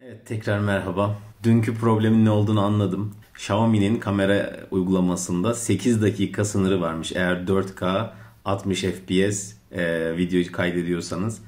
Evet tekrar merhaba. Dünkü problemin ne olduğunu anladım. Xiaomi'nin kamera uygulamasında 8 dakika sınırı varmış. Eğer 4K 60 FPS e, videoyu kaydediyorsanız.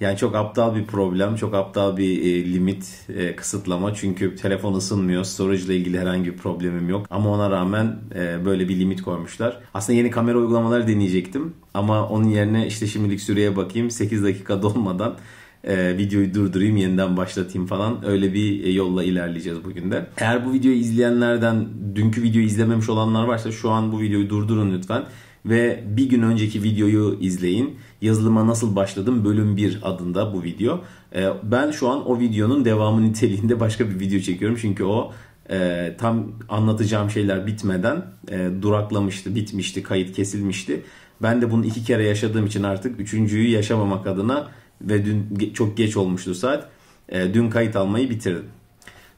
Yani çok aptal bir problem, çok aptal bir e, limit e, kısıtlama. Çünkü telefon ısınmıyor, storage ile ilgili herhangi bir problemim yok. Ama ona rağmen e, böyle bir limit koymuşlar. Aslında yeni kamera uygulamaları deneyecektim. Ama onun yerine işte şimdilik süreye bakayım 8 dakika dolmadan e, videoyu durdurayım yeniden başlatayım falan öyle bir e, yolla ilerleyeceğiz bugün de. Eğer bu videoyu izleyenlerden dünkü videoyu izlememiş olanlar varsa şu an bu videoyu durdurun lütfen ve bir gün önceki videoyu izleyin. Yazılıma nasıl başladım bölüm 1 adında bu video. Ee, ben şu an o videonun devamı niteliğinde başka bir video çekiyorum çünkü o e, tam anlatacağım şeyler bitmeden e, duraklamıştı, bitmişti, kayıt kesilmişti. Ben de bunu iki kere yaşadığım için artık üçüncüyü yaşamamak adına ve dün çok geç olmuştu saat. E, dün kayıt almayı bitirdim.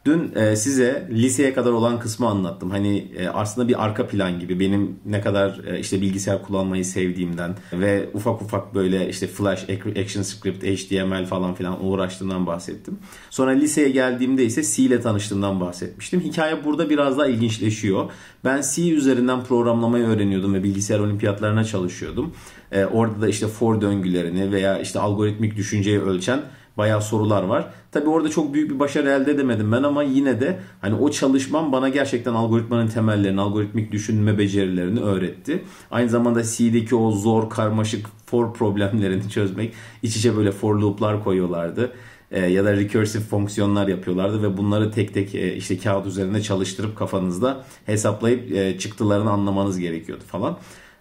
Dün e, size liseye kadar olan kısmı anlattım. Hani e, aslında bir arka plan gibi benim ne kadar işte bilgisayar kullanmayı sevdiğimden ve ufak ufak böyle işte Flash, Action Script, HTML falan filan uğraştığımdan bahsettim. Sonra liseye geldiğimde ise C ile tanıştığımdan bahsetmiştim. Hikaye burada biraz daha ilginçleşiyor. Ben C üzerinden programlamayı öğreniyordum ve bilgisayar olimpiyatlarına çalışıyordum. E, orada da işte for döngülerini veya işte algoritmik düşünceyi ölçen bayağı sorular var. Tabi orada çok büyük bir başarı elde edemedim ben ama yine de hani o çalışmam bana gerçekten algoritmanın temellerini, algoritmik düşünme becerilerini öğretti. Aynı zamanda C'deki o zor, karmaşık for problemlerini çözmek, iç içe böyle for loop'lar koyuyorlardı e, ya da recursive fonksiyonlar yapıyorlardı ve bunları tek tek e, işte kağıt üzerinde çalıştırıp kafanızda hesaplayıp e, çıktılarını anlamanız gerekiyordu falan.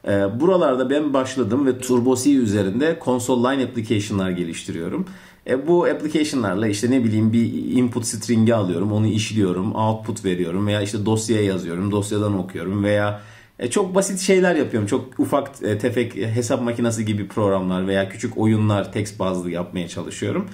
E, buralarda ben başladım ve Turbo C üzerinde console line application'lar geliştiriyorum. E, bu application'larla işte ne bileyim bir input string'i alıyorum, onu işliyorum, output veriyorum veya işte dosyaya yazıyorum, dosyadan okuyorum veya e, çok basit şeyler yapıyorum. Çok ufak e, tefek hesap makinesi gibi programlar veya küçük oyunlar text bazlı yapmaya çalışıyorum.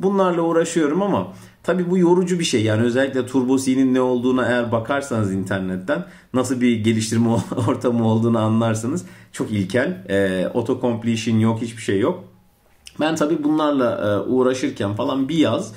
Bunlarla uğraşıyorum ama tabi bu yorucu bir şey. Yani özellikle Turbo C'nin ne olduğuna eğer bakarsanız internetten nasıl bir geliştirme ortamı olduğunu anlarsanız çok ilkel. E, ee, auto completion yok hiçbir şey yok. Ben tabi bunlarla e, uğraşırken falan bir yaz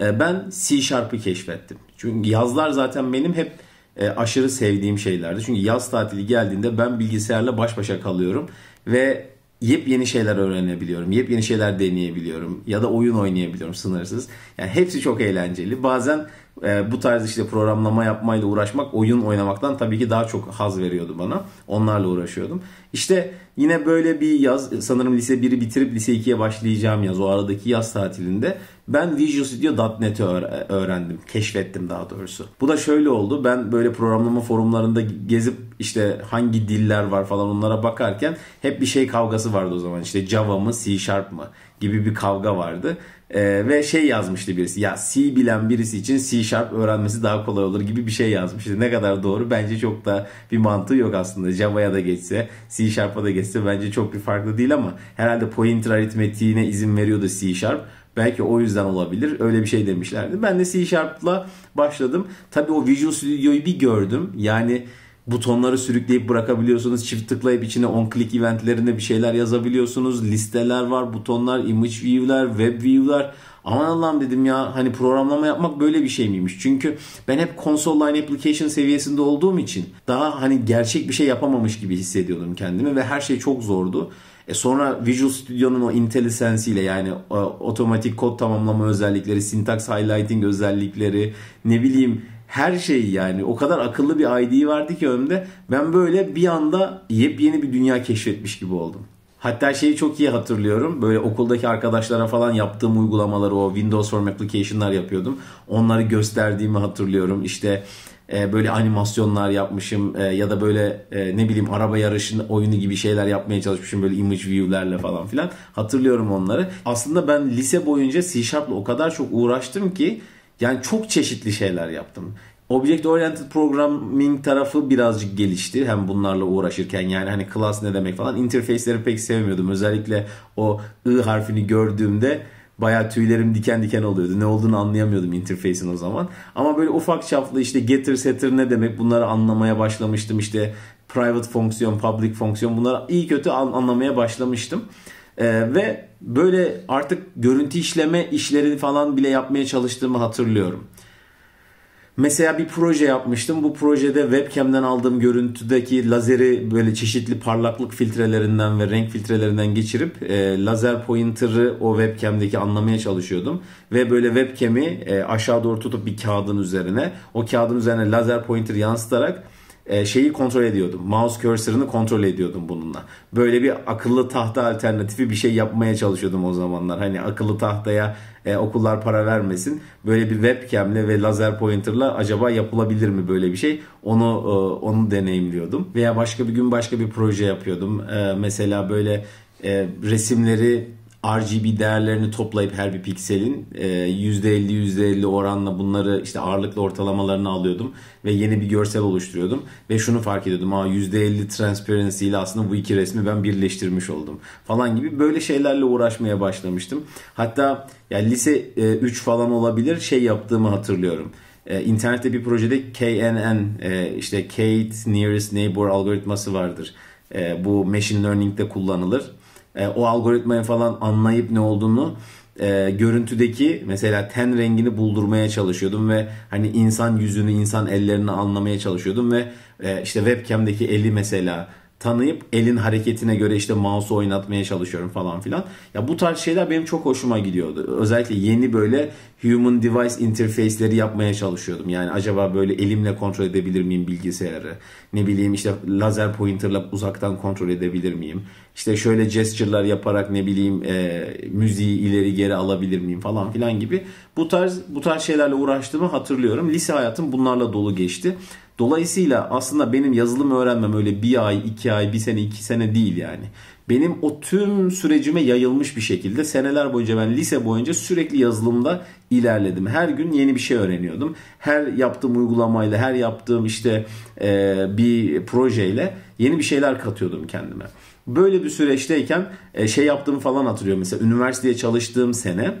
e, ben C Sharp'ı keşfettim. Çünkü yazlar zaten benim hep e, aşırı sevdiğim şeylerdi. Çünkü yaz tatili geldiğinde ben bilgisayarla baş başa kalıyorum ve yepyeni şeyler öğrenebiliyorum. Yepyeni şeyler deneyebiliyorum. Ya da oyun oynayabiliyorum sınırsız. Yani hepsi çok eğlenceli. Bazen e, bu tarz işte programlama yapmayla uğraşmak oyun oynamaktan tabii ki daha çok haz veriyordu bana. Onlarla uğraşıyordum. İşte yine böyle bir yaz sanırım lise 1'i bitirip lise 2'ye başlayacağım yaz o aradaki yaz tatilinde ben Visual Studio.net'i öğrendim. Keşfettim daha doğrusu. Bu da şöyle oldu. Ben böyle programlama forumlarında gezip işte hangi diller var falan onlara bakarken hep bir şey kavgası vardı o zaman. İşte Java mı C Sharp mı gibi bir kavga vardı. Ee, ve şey yazmıştı birisi ya C bilen birisi için C Sharp öğrenmesi daha kolay olur gibi bir şey yazmıştı. Ne kadar doğru bence çok da bir mantığı yok aslında. Java'ya da geçse C Sharp'a da geçse bence çok bir farklı değil ama herhalde pointer aritmetiğine izin veriyordu C Sharp. Belki o yüzden olabilir. Öyle bir şey demişlerdi. Ben de C Sharp'la başladım. Tabii o Visual Studio'yu bir gördüm. Yani butonları sürükleyip bırakabiliyorsunuz. Çift tıklayıp içine on click eventlerinde bir şeyler yazabiliyorsunuz. Listeler var, butonlar, image view'ler, web view'ler. Aman Allah'ım dedim ya hani programlama yapmak böyle bir şey miymiş? Çünkü ben hep console line application seviyesinde olduğum için daha hani gerçek bir şey yapamamış gibi hissediyordum kendimi ve her şey çok zordu. E sonra Visual Studio'nun o IntelliSense ile yani e, otomatik kod tamamlama özellikleri, syntax highlighting özellikleri, ne bileyim her şeyi yani o kadar akıllı bir ID vardı ki önümde ben böyle bir anda yepyeni bir dünya keşfetmiş gibi oldum. Hatta şeyi çok iyi hatırlıyorum. Böyle okuldaki arkadaşlara falan yaptığım uygulamaları o Windows Form Application'lar yapıyordum. Onları gösterdiğimi hatırlıyorum. İşte e, böyle animasyonlar yapmışım e, ya da böyle e, ne bileyim araba yarışın oyunu gibi şeyler yapmaya çalışmışım böyle image view'lerle falan filan. Hatırlıyorum onları. Aslında ben lise boyunca C Sharp'la o kadar çok uğraştım ki yani çok çeşitli şeyler yaptım. Object Oriented Programming tarafı birazcık gelişti. Hem bunlarla uğraşırken yani hani class ne demek falan. Interface'leri pek sevmiyordum. Özellikle o I harfini gördüğümde baya tüylerim diken diken oluyordu. Ne olduğunu anlayamıyordum interface'in o zaman. Ama böyle ufak çaplı işte getir setir ne demek bunları anlamaya başlamıştım. İşte private fonksiyon, public fonksiyon bunları iyi kötü anlamaya başlamıştım. Ee, ve böyle artık görüntü işleme işlerini falan bile yapmaya çalıştığımı hatırlıyorum. Mesela bir proje yapmıştım. Bu projede webcam'den aldığım görüntüdeki lazeri böyle çeşitli parlaklık filtrelerinden ve renk filtrelerinden geçirip e, lazer pointer'ı o webcam'deki anlamaya çalışıyordum. Ve böyle webcam'i e, aşağı doğru tutup bir kağıdın üzerine o kağıdın üzerine lazer pointer yansıtarak e, şeyi kontrol ediyordum. Mouse cursor'ını kontrol ediyordum bununla. Böyle bir akıllı tahta alternatifi bir şey yapmaya çalışıyordum o zamanlar. Hani akıllı tahtaya e, okullar para vermesin. Böyle bir webcam'le ve lazer pointer'la acaba yapılabilir mi böyle bir şey? Onu e, onu deneyimliyordum. Veya başka bir gün başka bir proje yapıyordum. E, mesela böyle e, resimleri RGB değerlerini toplayıp her bir pikselin %50-%50 e, oranla bunları işte ağırlıklı ortalamalarını alıyordum ve yeni bir görsel oluşturuyordum. Ve şunu fark ediyordum ha %50 transparency ile aslında bu iki resmi ben birleştirmiş oldum falan gibi böyle şeylerle uğraşmaya başlamıştım. Hatta yani lise 3 e, falan olabilir şey yaptığımı hatırlıyorum. Ee, internette bir projede KNN e, işte Kate Nearest Neighbor algoritması vardır. bu machine learning'de kullanılır e, o algoritmaya falan anlayıp ne olduğunu e, görüntüdeki mesela ten rengini buldurmaya çalışıyordum ve hani insan yüzünü, insan ellerini anlamaya çalışıyordum ve e, işte webcam'deki eli mesela tanıyıp elin hareketine göre işte mouse'u oynatmaya çalışıyorum falan filan. Ya bu tarz şeyler benim çok hoşuma gidiyordu. Özellikle yeni böyle human device interface'leri yapmaya çalışıyordum. Yani acaba böyle elimle kontrol edebilir miyim bilgisayarı? Ne bileyim işte lazer pointer'la uzaktan kontrol edebilir miyim? İşte şöyle gesture'lar yaparak ne bileyim e, müziği ileri geri alabilir miyim falan filan gibi. Bu tarz bu tarz şeylerle uğraştığımı hatırlıyorum. Lise hayatım bunlarla dolu geçti. Dolayısıyla aslında benim yazılım öğrenmem öyle bir ay, iki ay, bir sene, iki sene değil yani. Benim o tüm sürecime yayılmış bir şekilde seneler boyunca ben lise boyunca sürekli yazılımda ilerledim. Her gün yeni bir şey öğreniyordum. Her yaptığım uygulamayla, her yaptığım işte e, bir projeyle yeni bir şeyler katıyordum kendime. Böyle bir süreçteyken e, şey yaptığımı falan hatırlıyorum mesela üniversiteye çalıştığım sene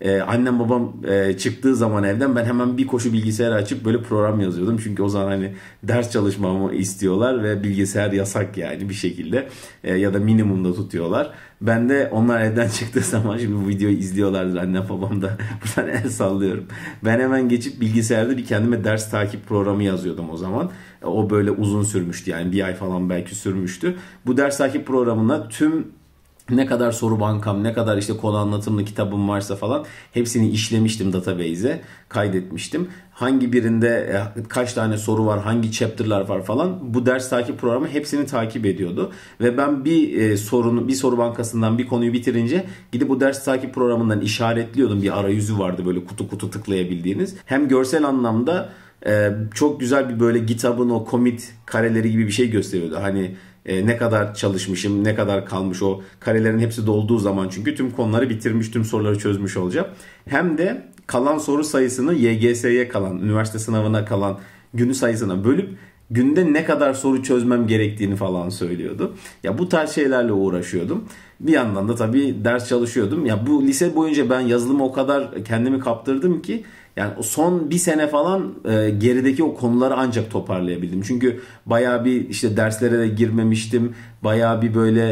ee, annem babam e, çıktığı zaman evden ben hemen bir koşu bilgisayarı açıp böyle program yazıyordum. Çünkü o zaman hani ders çalışmamı istiyorlar ve bilgisayar yasak yani bir şekilde e, ya da minimumda tutuyorlar. Ben de onlar evden çıktığı zaman şimdi bu videoyu izliyorlardır annem babam da buradan el sallıyorum. Ben hemen geçip bilgisayarda bir kendime ders takip programı yazıyordum o zaman. O böyle uzun sürmüştü yani bir ay falan belki sürmüştü. Bu ders takip programına tüm ne kadar soru bankam, ne kadar işte konu anlatımlı kitabım varsa falan hepsini işlemiştim database'e, kaydetmiştim. Hangi birinde e, kaç tane soru var, hangi chapter'lar var falan bu ders takip programı hepsini takip ediyordu. Ve ben bir e, sorunu, bir soru bankasından bir konuyu bitirince gidip bu ders takip programından işaretliyordum. Bir arayüzü vardı böyle kutu kutu tıklayabildiğiniz. Hem görsel anlamda e, çok güzel bir böyle GitHub'ın o commit kareleri gibi bir şey gösteriyordu. Hani e, ne kadar çalışmışım, ne kadar kalmış o karelerin hepsi dolduğu zaman çünkü tüm konuları bitirmiş, tüm soruları çözmüş olacağım. Hem de kalan soru sayısını YGS'ye kalan, üniversite sınavına kalan günü sayısına bölüp günde ne kadar soru çözmem gerektiğini falan söylüyordu. Ya bu tarz şeylerle uğraşıyordum. Bir yandan da tabii ders çalışıyordum. Ya bu lise boyunca ben yazılımı o kadar kendimi kaptırdım ki yani o son bir sene falan e, gerideki o konuları ancak toparlayabildim. Çünkü baya bir işte derslere de girmemiştim. Baya bir böyle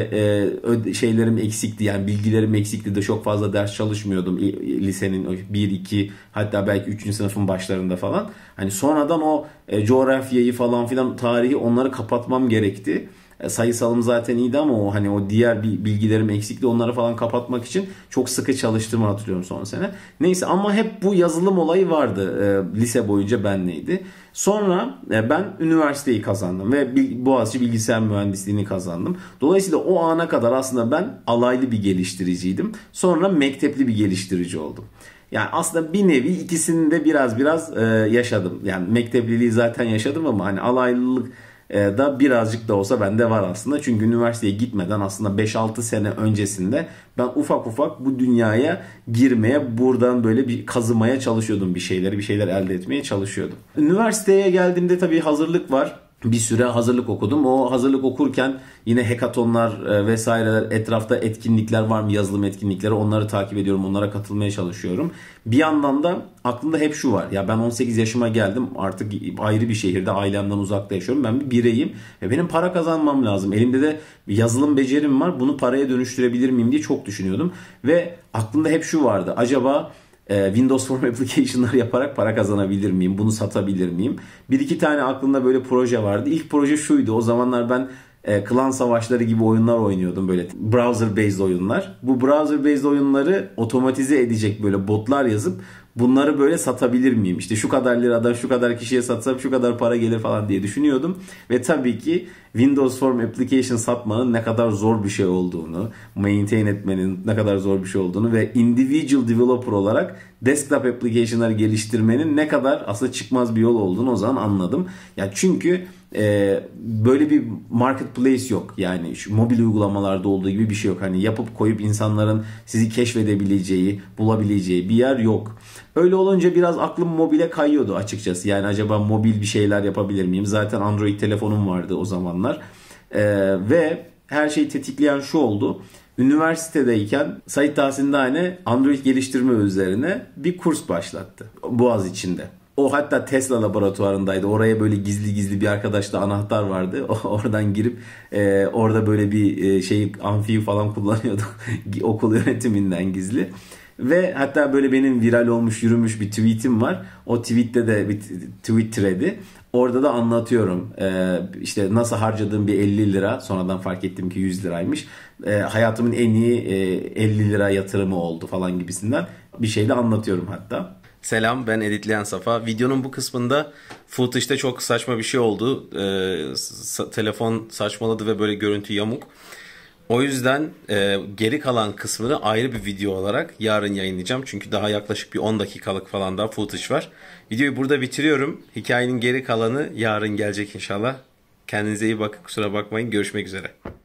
e, şeylerim eksikti yani bilgilerim eksikti de çok fazla ders çalışmıyordum. Lisenin 1, 2 hatta belki 3. sınıfın başlarında falan. Hani sonradan o e, coğrafyayı falan filan tarihi onları kapatmam gerekti. E, sayısalım zaten iyiydi ama o hani o diğer bir bilgilerim eksikti onları falan kapatmak için çok sıkı çalıştığımı hatırlıyorum son sene. Neyse ama hep bu yazılım olayı vardı e, lise boyunca benleydi. Sonra e, ben üniversiteyi kazandım ve Boğaziçi Bilgisayar Mühendisliğini kazandım. Dolayısıyla o ana kadar aslında ben alaylı bir geliştiriciydim. Sonra mektepli bir geliştirici oldum. Yani aslında bir nevi ikisini de biraz biraz e, yaşadım. Yani mektepliliği zaten yaşadım ama hani alaylılık ee, da birazcık da olsa bende var aslında. Çünkü üniversiteye gitmeden aslında 5-6 sene öncesinde ben ufak ufak bu dünyaya girmeye, buradan böyle bir kazımaya çalışıyordum bir şeyleri, bir şeyler elde etmeye çalışıyordum. Üniversiteye geldiğimde tabii hazırlık var bir süre hazırlık okudum. O hazırlık okurken yine hekatonlar e, vesaireler etrafta etkinlikler var mı yazılım etkinlikleri onları takip ediyorum. Onlara katılmaya çalışıyorum. Bir yandan da aklımda hep şu var. Ya ben 18 yaşıma geldim artık ayrı bir şehirde ailemden uzakta yaşıyorum. Ben bir bireyim ve benim para kazanmam lazım. Elimde de yazılım becerim var. Bunu paraya dönüştürebilir miyim diye çok düşünüyordum. Ve aklımda hep şu vardı. Acaba ee, Windows Form Application'lar yaparak para kazanabilir miyim? Bunu satabilir miyim? Bir iki tane aklımda böyle proje vardı. İlk proje şuydu. O zamanlar ben e, klan savaşları gibi oyunlar oynuyordum böyle browser based oyunlar. Bu browser based oyunları otomatize edecek böyle botlar yazıp bunları böyle satabilir miyim? İşte şu kadar liradan şu kadar kişiye satsam şu kadar para gelir falan diye düşünüyordum. Ve tabii ki Windows Form Application satmanın ne kadar zor bir şey olduğunu, maintain etmenin ne kadar zor bir şey olduğunu ve individual developer olarak desktop application'lar geliştirmenin ne kadar aslında çıkmaz bir yol olduğunu o zaman anladım. Ya çünkü e, böyle bir marketplace yok. Yani şu mobil uygulamalarda olduğu gibi bir şey yok. Hani yapıp koyup insanların sizi keşfedebileceği, bulabileceği bir yer yok. Öyle olunca biraz aklım mobile kayıyordu açıkçası. Yani acaba mobil bir şeyler yapabilir miyim? Zaten Android telefonum vardı o zamanlar. Ee, ve her şeyi tetikleyen şu oldu. Üniversitedeyken Said Tahsin Dane Android geliştirme üzerine bir kurs başlattı. Boğaz içinde. O hatta Tesla laboratuvarındaydı. Oraya böyle gizli gizli bir arkadaşla anahtar vardı. oradan girip e, orada böyle bir e, şey amfiyi falan kullanıyordu. Okul yönetiminden gizli. Ve hatta böyle benim viral olmuş yürümüş bir tweetim var. O tweette de bir tweet thread'i. Orada da anlatıyorum ee, işte nasıl harcadığım bir 50 lira sonradan fark ettim ki 100 liraymış. Ee, hayatımın en iyi 50 e, lira yatırımı oldu falan gibisinden bir şeyle anlatıyorum hatta. Selam ben editleyen Safa. Videonun bu kısmında footage'de çok saçma bir şey oldu. Ee, telefon saçmaladı ve böyle görüntü yamuk. O yüzden e, geri kalan kısmını ayrı bir video olarak yarın yayınlayacağım. Çünkü daha yaklaşık bir 10 dakikalık falan daha footage var. Videoyu burada bitiriyorum. Hikayenin geri kalanı yarın gelecek inşallah. Kendinize iyi bakın. Kusura bakmayın. Görüşmek üzere.